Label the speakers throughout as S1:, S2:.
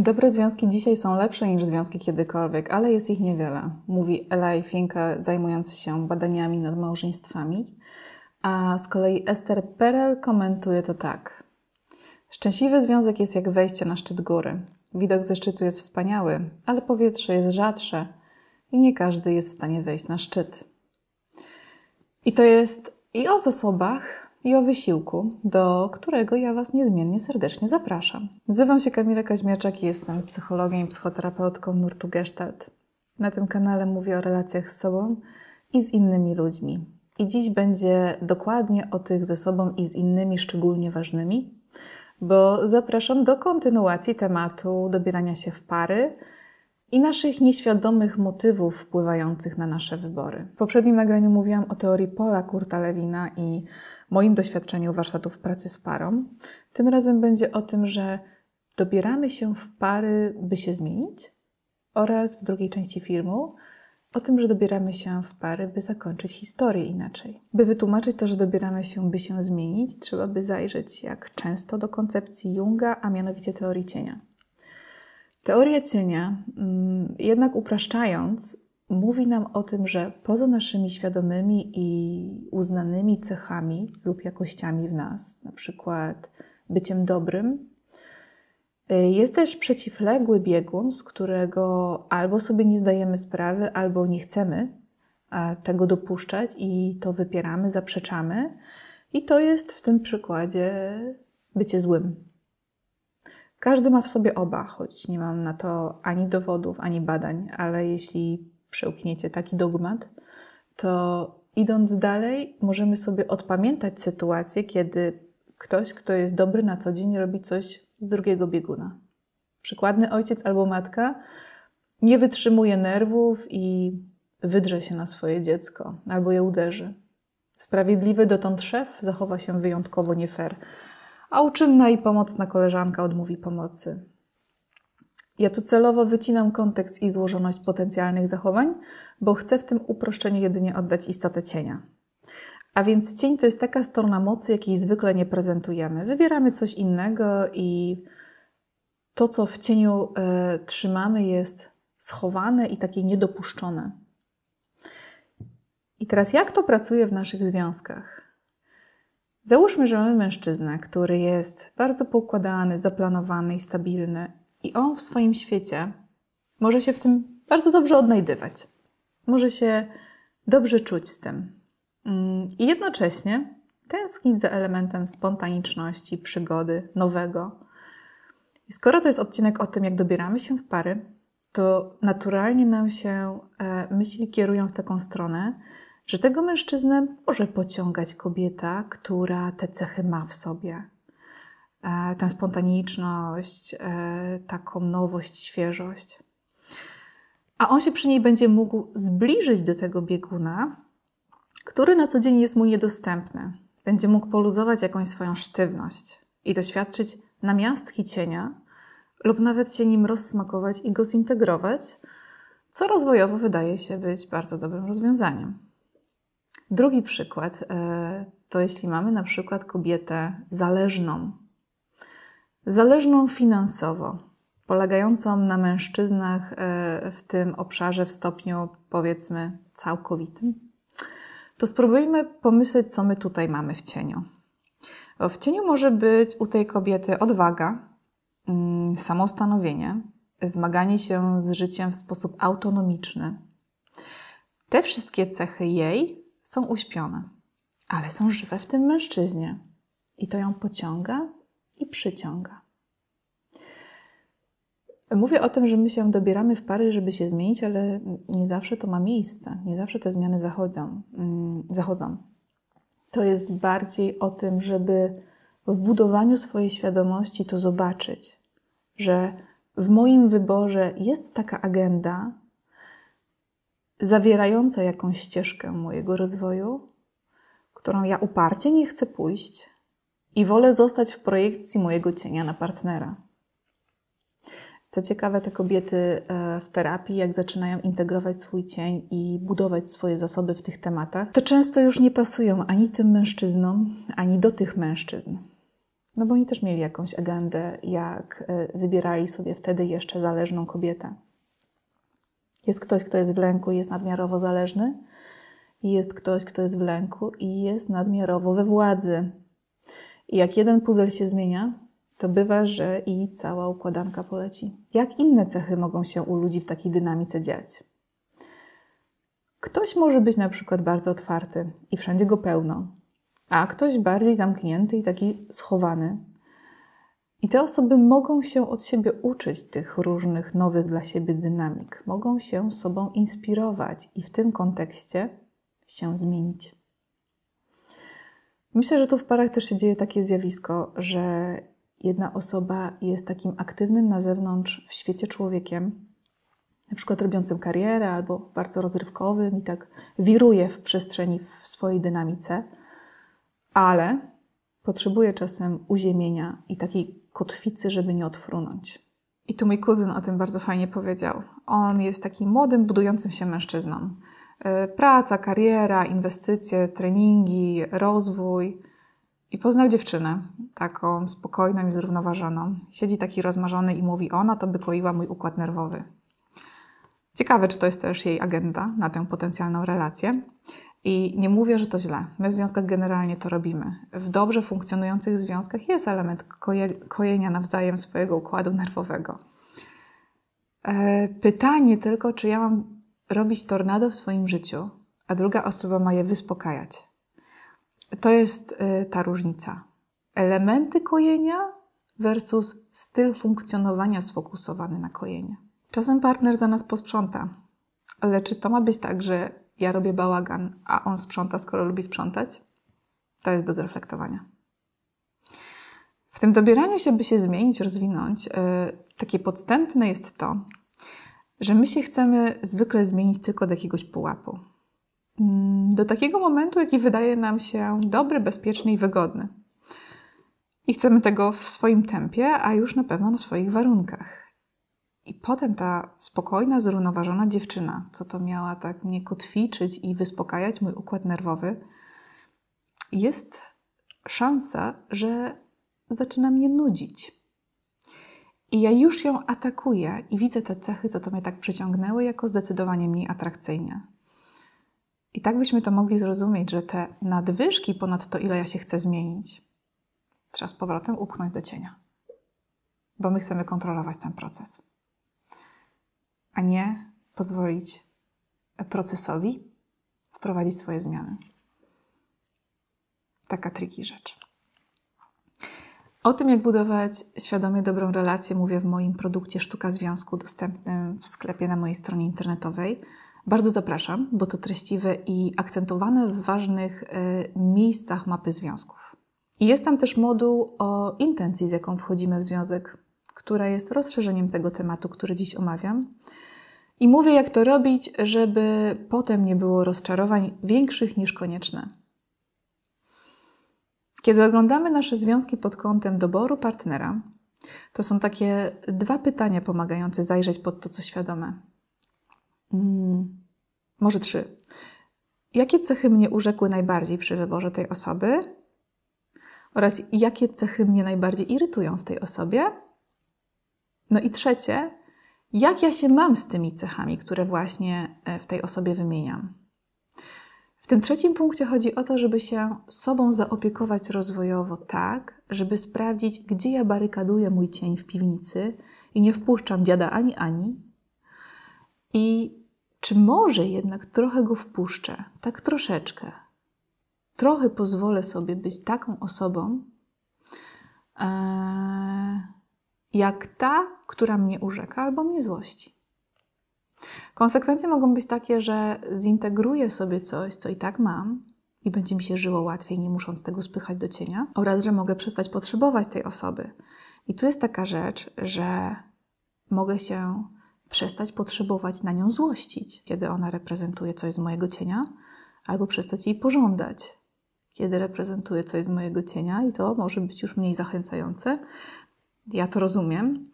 S1: Dobre związki dzisiaj są lepsze niż związki kiedykolwiek, ale jest ich niewiele, mówi Eli Finka, zajmujący się badaniami nad małżeństwami. A z kolei Ester Perel komentuje to tak. Szczęśliwy związek jest jak wejście na szczyt góry. Widok ze szczytu jest wspaniały, ale powietrze jest rzadsze i nie każdy jest w stanie wejść na szczyt. I to jest i o zasobach, i o wysiłku, do którego ja Was niezmiennie serdecznie zapraszam. Nazywam się Kamila Kaźmierczak i jestem psychologiem i psychoterapeutką nurtu Gestalt. Na tym kanale mówię o relacjach z sobą i z innymi ludźmi. I dziś będzie dokładnie o tych ze sobą i z innymi szczególnie ważnymi, bo zapraszam do kontynuacji tematu dobierania się w pary – i naszych nieświadomych motywów wpływających na nasze wybory. W poprzednim nagraniu mówiłam o teorii Pola Kurta Lewina i moim doświadczeniu warsztatów pracy z parą. Tym razem będzie o tym, że dobieramy się w pary, by się zmienić, oraz w drugiej części filmu o tym, że dobieramy się w pary, by zakończyć historię inaczej. By wytłumaczyć to, że dobieramy się, by się zmienić, trzeba by zajrzeć jak często do koncepcji Junga, a mianowicie teorii cienia. Teoria cienia, mm, jednak upraszczając, mówi nam o tym, że poza naszymi świadomymi i uznanymi cechami lub jakościami w nas, na przykład byciem dobrym, y, jest też przeciwległy biegun, z którego albo sobie nie zdajemy sprawy, albo nie chcemy tego dopuszczać i to wypieramy, zaprzeczamy. I to jest w tym przykładzie bycie złym. Każdy ma w sobie oba, choć nie mam na to ani dowodów, ani badań, ale jeśli przełkniecie taki dogmat, to idąc dalej, możemy sobie odpamiętać sytuację, kiedy ktoś, kto jest dobry na co dzień, robi coś z drugiego bieguna. Przykładny ojciec albo matka nie wytrzymuje nerwów i wydrze się na swoje dziecko albo je uderzy. Sprawiedliwy dotąd szef zachowa się wyjątkowo nie fair a uczynna i pomocna koleżanka odmówi pomocy. Ja tu celowo wycinam kontekst i złożoność potencjalnych zachowań, bo chcę w tym uproszczeniu jedynie oddać istotę cienia. A więc cień to jest taka strona mocy, jakiej zwykle nie prezentujemy. Wybieramy coś innego i to, co w cieniu y, trzymamy, jest schowane i takie niedopuszczone. I teraz, jak to pracuje w naszych związkach? Załóżmy, że mamy mężczyznę, który jest bardzo poukładany, zaplanowany i stabilny, i on w swoim świecie może się w tym bardzo dobrze odnajdywać, może się dobrze czuć z tym. Mm, I jednocześnie tęsknić za elementem spontaniczności, przygody, nowego. I skoro to jest odcinek o tym, jak dobieramy się w pary, to naturalnie nam się e, myśli kierują w taką stronę, że tego mężczyznę może pociągać kobieta, która te cechy ma w sobie. E, tę spontaniczność, e, taką nowość, świeżość. A on się przy niej będzie mógł zbliżyć do tego bieguna, który na co dzień jest mu niedostępny. Będzie mógł poluzować jakąś swoją sztywność i doświadczyć namiastki cienia lub nawet się nim rozsmakować i go zintegrować, co rozwojowo wydaje się być bardzo dobrym rozwiązaniem. Drugi przykład e, to jeśli mamy na przykład kobietę zależną, zależną finansowo, polegającą na mężczyznach e, w tym obszarze w stopniu powiedzmy całkowitym, to spróbujmy pomyśleć, co my tutaj mamy w cieniu. w cieniu może być u tej kobiety odwaga, mm, samostanowienie, zmaganie się z życiem w sposób autonomiczny. Te wszystkie cechy jej są uśpione, ale są żywe w tym mężczyźnie. I to ją pociąga i przyciąga. Mówię o tym, że my się dobieramy w pary, żeby się zmienić, ale nie zawsze to ma miejsce, nie zawsze te zmiany zachodzą. Mm, zachodzą. To jest bardziej o tym, żeby w budowaniu swojej świadomości to zobaczyć, że w moim wyborze jest taka agenda, zawierająca jakąś ścieżkę mojego rozwoju, którą ja uparcie nie chcę pójść i wolę zostać w projekcji mojego cienia na partnera. Co ciekawe, te kobiety e, w terapii, jak zaczynają integrować swój cień i budować swoje zasoby w tych tematach, to często już nie pasują ani tym mężczyznom, ani do tych mężczyzn. No bo oni też mieli jakąś agendę, jak e, wybierali sobie wtedy jeszcze zależną kobietę. Jest ktoś, kto jest w lęku i jest nadmiarowo zależny, jest ktoś, kto jest w lęku i jest nadmiarowo we władzy. I jak jeden puzzle się zmienia, to bywa, że i cała układanka poleci. Jak inne cechy mogą się u ludzi w takiej dynamice dziać? Ktoś może być na przykład bardzo otwarty i wszędzie go pełno, a ktoś bardziej zamknięty i taki schowany, i te osoby mogą się od siebie uczyć tych różnych nowych dla siebie dynamik, mogą się sobą inspirować i w tym kontekście się zmienić. Myślę, że tu w parach też się dzieje takie zjawisko, że jedna osoba jest takim aktywnym na zewnątrz w świecie człowiekiem, na przykład robiącym karierę albo bardzo rozrywkowym i tak wiruje w przestrzeni w swojej dynamice, ale potrzebuje czasem uziemienia i takiej kotwicy, żeby nie odfrunąć. I tu mój kuzyn o tym bardzo fajnie powiedział. On jest takim młodym, budującym się mężczyzną. E, praca, kariera, inwestycje, treningi, rozwój. I poznał dziewczynę, taką spokojną i zrównoważoną. Siedzi taki rozmarzony i mówi, ona to by koiła mój układ nerwowy. Ciekawe, czy to jest też jej agenda na tę potencjalną relację, i nie mówię, że to źle. My w związkach generalnie to robimy. W dobrze funkcjonujących związkach jest element koje, kojenia nawzajem swojego układu nerwowego. E, pytanie tylko, czy ja mam robić tornado w swoim życiu, a druga osoba ma je wyspokajać. To jest e, ta różnica. Elementy kojenia versus styl funkcjonowania sfokusowany na kojenie. Czasem partner za nas posprząta, ale czy to ma być tak, że ja robię bałagan, a on sprząta, skoro lubi sprzątać, to jest do zreflektowania. W tym dobieraniu się, by się zmienić, rozwinąć, yy, takie podstępne jest to, że my się chcemy zwykle zmienić tylko do jakiegoś pułapu. Mm, do takiego momentu, jaki wydaje nam się dobry, bezpieczny i wygodny. I chcemy tego w swoim tempie, a już na pewno na swoich warunkach. I potem ta spokojna, zrównoważona dziewczyna, co to miała tak mnie kotwiczyć i wyspokajać mój układ nerwowy, jest szansa, że zaczyna mnie nudzić. I ja już ją atakuję i widzę te cechy, co to mnie tak przyciągnęły, jako zdecydowanie mniej atrakcyjne. I tak byśmy to mogli zrozumieć, że te nadwyżki ponad to, ile ja się chcę zmienić, trzeba z powrotem upchnąć do cienia, bo my chcemy kontrolować ten proces a nie pozwolić procesowi wprowadzić swoje zmiany. Taka triki rzecz. O tym, jak budować świadomie dobrą relację, mówię w moim produkcie Sztuka Związku, dostępnym w sklepie na mojej stronie internetowej. Bardzo zapraszam, bo to treściwe i akcentowane w ważnych y, miejscach mapy związków. I jest tam też moduł o intencji, z jaką wchodzimy w związek, która jest rozszerzeniem tego tematu, który dziś omawiam. I mówię, jak to robić, żeby potem nie było rozczarowań większych niż konieczne. Kiedy oglądamy nasze związki pod kątem doboru partnera, to są takie dwa pytania pomagające zajrzeć pod to, co świadome. Hmm, może trzy. Jakie cechy mnie urzekły najbardziej przy wyborze tej osoby? Oraz jakie cechy mnie najbardziej irytują w tej osobie? No i trzecie, jak ja się mam z tymi cechami, które właśnie e, w tej osobie wymieniam. W tym trzecim punkcie chodzi o to, żeby się sobą zaopiekować rozwojowo tak, żeby sprawdzić, gdzie ja barykaduję mój cień w piwnicy i nie wpuszczam dziada ani ani. I czy może jednak trochę go wpuszczę, tak troszeczkę. Trochę pozwolę sobie być taką osobą, Eee, jak ta, która mnie urzeka albo mnie złości. Konsekwencje mogą być takie, że zintegruję sobie coś, co i tak mam, i będzie mi się żyło łatwiej, nie musząc tego spychać do cienia, oraz że mogę przestać potrzebować tej osoby. I tu jest taka rzecz, że mogę się przestać potrzebować na nią złościć, kiedy ona reprezentuje coś z mojego cienia, albo przestać jej pożądać, kiedy reprezentuje coś z mojego cienia, i to może być już mniej zachęcające, ja to rozumiem,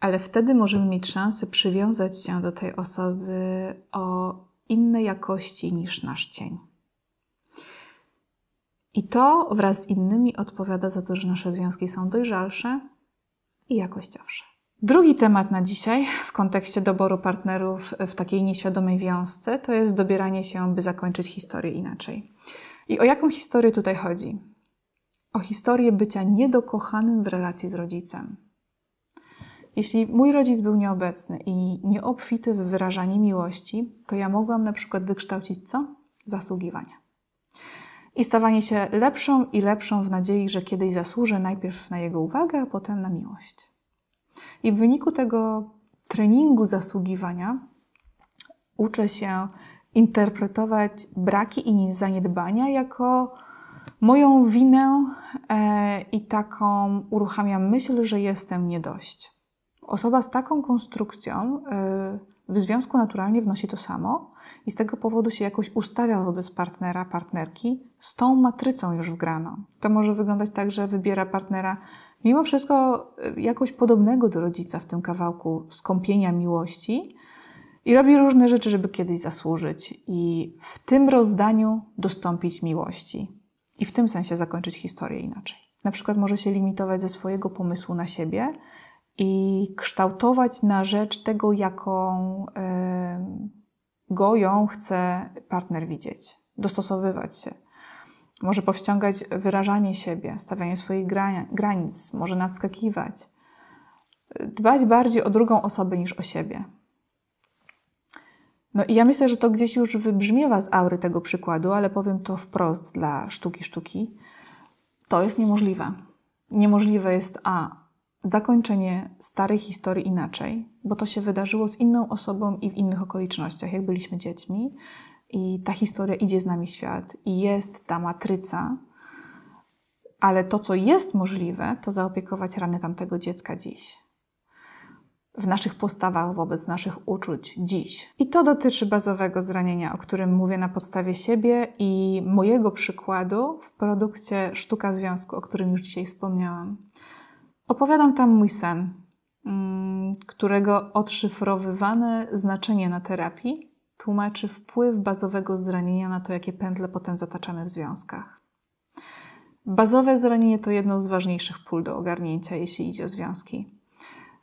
S1: ale wtedy możemy mieć szansę przywiązać się do tej osoby o innej jakości niż nasz cień. I to wraz z innymi odpowiada za to, że nasze związki są dojrzalsze i jakościowsze. Drugi temat na dzisiaj w kontekście doboru partnerów w takiej nieświadomej wiązce to jest dobieranie się, by zakończyć historię inaczej. I o jaką historię tutaj chodzi? o historię bycia niedokochanym w relacji z rodzicem. Jeśli mój rodzic był nieobecny i nieobfity w wyrażanie miłości, to ja mogłam na przykład wykształcić co? Zasługiwanie. I stawanie się lepszą i lepszą w nadziei, że kiedyś zasłużę najpierw na jego uwagę, a potem na miłość. I w wyniku tego treningu zasługiwania uczę się interpretować braki i zaniedbania jako moją winę e, i taką uruchamiam myśl, że jestem nie dość. Osoba z taką konstrukcją e, w związku naturalnie wnosi to samo i z tego powodu się jakoś ustawia wobec partnera, partnerki z tą matrycą już wgraną. To może wyglądać tak, że wybiera partnera mimo wszystko e, jakoś podobnego do rodzica w tym kawałku skąpienia miłości i robi różne rzeczy, żeby kiedyś zasłużyć i w tym rozdaniu dostąpić miłości i w tym sensie zakończyć historię inaczej. Na przykład może się limitować ze swojego pomysłu na siebie i kształtować na rzecz tego, jaką go ją chce partner widzieć, dostosowywać się. Może powściągać wyrażanie siebie, stawianie swoich granic, może nadskakiwać. Dbać bardziej o drugą osobę niż o siebie. No i ja myślę, że to gdzieś już wybrzmiewa z aury tego przykładu, ale powiem to wprost dla sztuki sztuki. To jest niemożliwe. Niemożliwe jest A. Zakończenie starej historii inaczej, bo to się wydarzyło z inną osobą i w innych okolicznościach, jak byliśmy dziećmi, i ta historia idzie z nami w świat, i jest ta matryca, ale to, co jest możliwe, to zaopiekować rany tamtego dziecka dziś w naszych postawach wobec naszych uczuć dziś. I to dotyczy bazowego zranienia, o którym mówię na podstawie siebie i mojego przykładu w produkcie Sztuka Związku, o którym już dzisiaj wspomniałam. Opowiadam tam mój sen, mm, którego odszyfrowywane znaczenie na terapii tłumaczy wpływ bazowego zranienia na to, jakie pętle potem zataczamy w związkach. Bazowe zranienie to jedno z ważniejszych pól do ogarnięcia, jeśli idzie o związki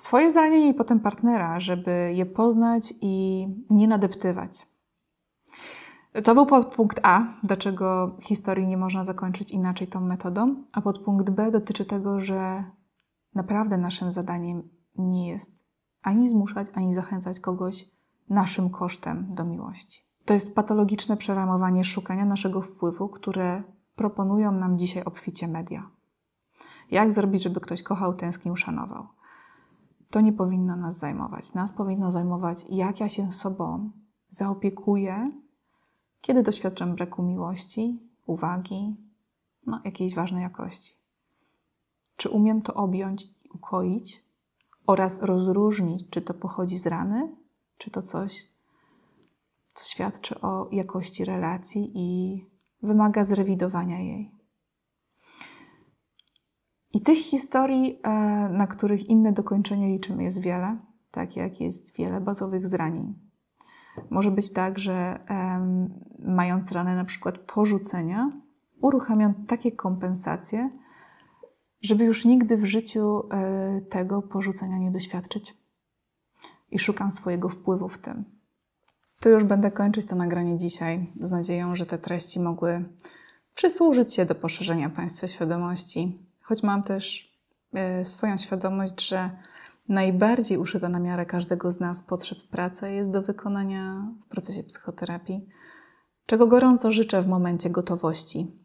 S1: swoje zranienie i potem partnera, żeby je poznać i nie nadeptywać. To był podpunkt A, dlaczego historii nie można zakończyć inaczej tą metodą, a podpunkt B dotyczy tego, że naprawdę naszym zadaniem nie jest ani zmuszać, ani zachęcać kogoś naszym kosztem do miłości. To jest patologiczne przeramowanie szukania naszego wpływu, które proponują nam dzisiaj obficie media. Jak zrobić, żeby ktoś kochał, tęsknił, szanował? to nie powinno nas zajmować. Nas powinno zajmować, jak ja się sobą zaopiekuję, kiedy doświadczam braku miłości, uwagi, no, jakiejś ważnej jakości. Czy umiem to objąć i ukoić oraz rozróżnić, czy to pochodzi z rany, czy to coś, co świadczy o jakości relacji i wymaga zrewidowania jej. I tych historii, e, na których inne dokończenie liczymy, jest wiele, tak jak jest wiele bazowych zranień. Może być tak, że mając ranę na przykład porzucenia, uruchamiam takie kompensacje, żeby już nigdy w życiu e, tego porzucenia nie doświadczyć. I szukam swojego wpływu w tym. Tu już będę kończyć to nagranie dzisiaj, z nadzieją, że te treści mogły przysłużyć się do poszerzenia Państwa świadomości Choć mam też e, swoją świadomość, że najbardziej uszyta na miarę każdego z nas potrzeb praca jest do wykonania w procesie psychoterapii, czego gorąco życzę w momencie gotowości.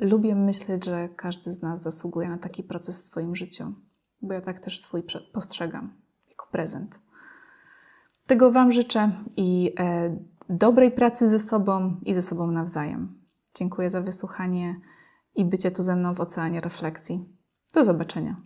S1: Lubię myśleć, że każdy z nas zasługuje na taki proces w swoim życiu, bo ja tak też swój postrzegam jako prezent. Tego Wam życzę i e, dobrej pracy ze sobą i ze sobą nawzajem. Dziękuję za wysłuchanie i bycie tu ze mną w oceanie refleksji. Do zobaczenia.